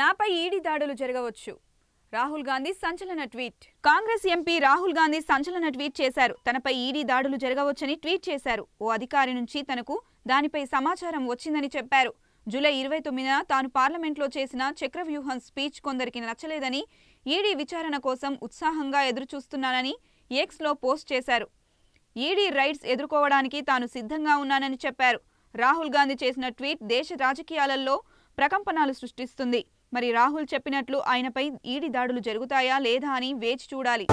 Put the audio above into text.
నాపై ఈడీ దాడులు జరగవచ్చు రాహుల్ గాంధీ సంచలన ట్వీట్ కాంగ్రెస్ ఎంపీ రాహుల్ గాంధీ సంచలన ట్వీట్ చేశారు తనపై ఈడీ దాడులు జరగవచ్చని ట్వీట్ చేశారు ఓ అధికారి నుంచి తనకు దానిపై సమాచారం వచ్చిందని చెప్పారు జూలై ఇరవై తొమ్మిదిన తాను పార్లమెంట్లో చేసిన చక్రవ్యూహం స్పీచ్ కొందరికి నచ్చలేదని ఈడీ విచారణ కోసం ఉత్సాహంగా ఎదురుచూస్తున్నానని ఎక్స్లో పోస్ట్ చేశారు ఈడీ రైట్స్ ఎదుర్కోవడానికి తాను సిద్ధంగా ఉన్నానని చెప్పారు రాహుల్ గాంధీ చేసిన ట్వీట్ దేశ రాజకీయాలలో ప్రకంపనాలు సృష్టిస్తుంది మరి రాహుల్ చెప్పినట్లు ఆయనపై ఈడి దాడులు జరుగుతాయా లేదా అని వేచి చూడాలి